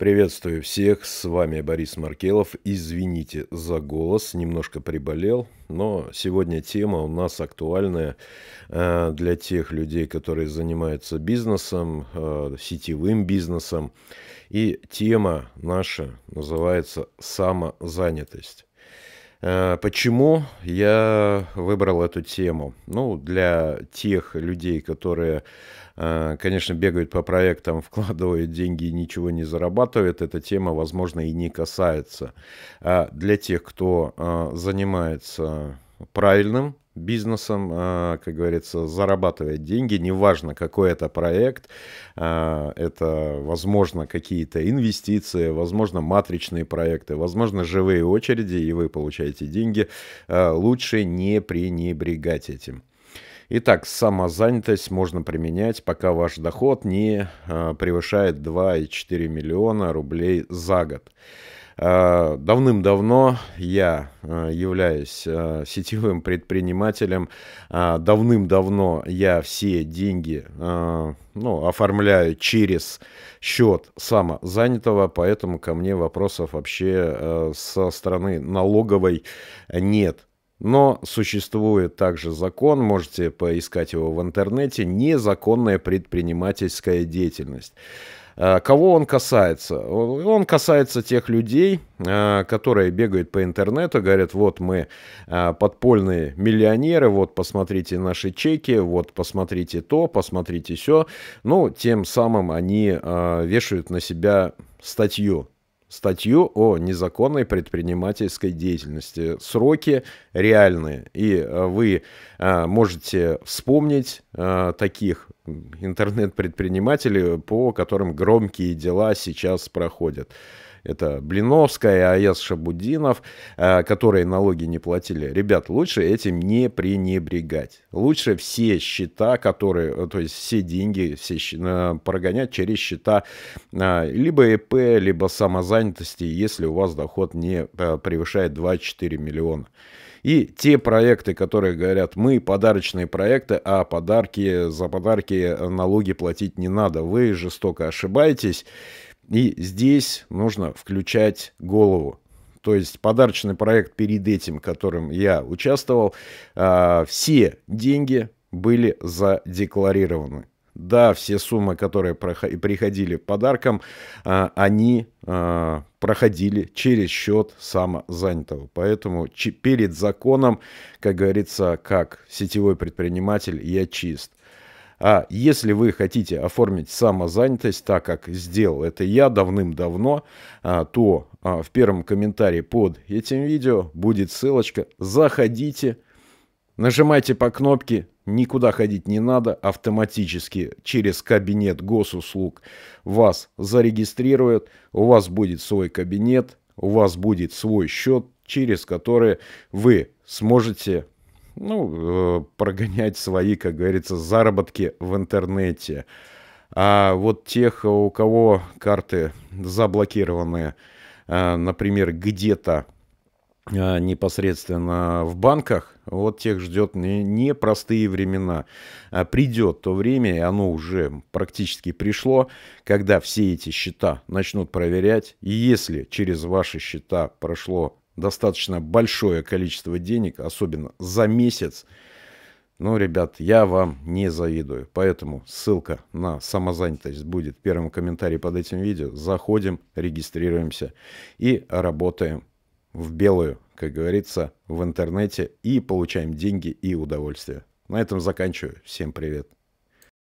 Приветствую всех, с вами Борис Маркелов. Извините за голос, немножко приболел, но сегодня тема у нас актуальная э, для тех людей, которые занимаются бизнесом, э, сетевым бизнесом. И тема наша называется «Самозанятость». Э, почему я выбрал эту тему? Ну, для тех людей, которые, э, конечно, бегают по проектам, вкладывают деньги и ничего не зарабатывают, эта тема, возможно, и не касается. А для тех, кто э, занимается правильным бизнесом, а, как говорится, зарабатывать деньги, неважно какой это проект, а, это, возможно, какие-то инвестиции, возможно, матричные проекты, возможно, живые очереди, и вы получаете деньги, а, лучше не пренебрегать этим. Итак, самозанятость можно применять, пока ваш доход не превышает 2,4 миллиона рублей за год. Э, давным-давно я э, являюсь э, сетевым предпринимателем. Давным-давно я все деньги ну, оформляю через счет самозанятого, поэтому ко мне вопросов вообще со стороны налоговой нет. Но существует также закон, можете поискать его в интернете, незаконная предпринимательская деятельность. Э, кого он касается? Он касается тех людей, э, которые бегают по интернету, говорят, вот мы э, подпольные миллионеры, вот посмотрите наши чеки, вот посмотрите то, посмотрите все. Ну, тем самым они вешают на себя статью статью о незаконной предпринимательской деятельности. Сроки реальные. И э, вы э, можете вспомнить э, таких интернет-предпринимателей, по которым громкие дела сейчас проходят это Блиновская, АЭС Шабудинов, э, которые налоги не платили. Ребят, лучше этим не пренебрегать. Лучше все счета, которые, э, то есть все деньги все, э, прогонять через счета либо ИП, либо самозанятости, если у вас доход не превышает 24 миллиона. И те проекты, которые говорят, мы подарочные проекты, а подарки, за подарки налоги платить не надо. Вы жестоко ошибаетесь. И здесь нужно включать голову. То есть подарочный проект перед этим, которым я участвовал, а, все деньги были задекларированы. Да, все суммы, которые приходили подарком, а, они а, проходили через счет самозанятого. Поэтому перед законом, как говорится, как сетевой предприниматель, я чист. А если вы хотите оформить самозанятость, так как сделал это я давным-давно, а, то а, в первом комментарии под этим видео будет ссылочка. Заходите, нажимайте по кнопке никуда ходить не надо, автоматически через кабинет госуслуг вас зарегистрируют, у вас будет свой кабинет, у вас будет свой счет, через который вы сможете ну, э, прогонять свои, как говорится, заработки в интернете. А вот тех, у кого карты заблокированы, э, например, где-то э, непосредственно в банках, вот тех ждет непростые времена. А придет то время, и оно уже практически пришло, когда все эти счета начнут проверять. И если через ваши счета прошло достаточно большое количество денег, особенно за месяц. Но, ну, ребят, я вам не завидую. Поэтому ссылка на самозанятость будет в первом комментарии под этим видео. Заходим, регистрируемся и работаем в белую, как говорится, в интернете и получаем деньги и удовольствие. На этом заканчиваю. Всем привет.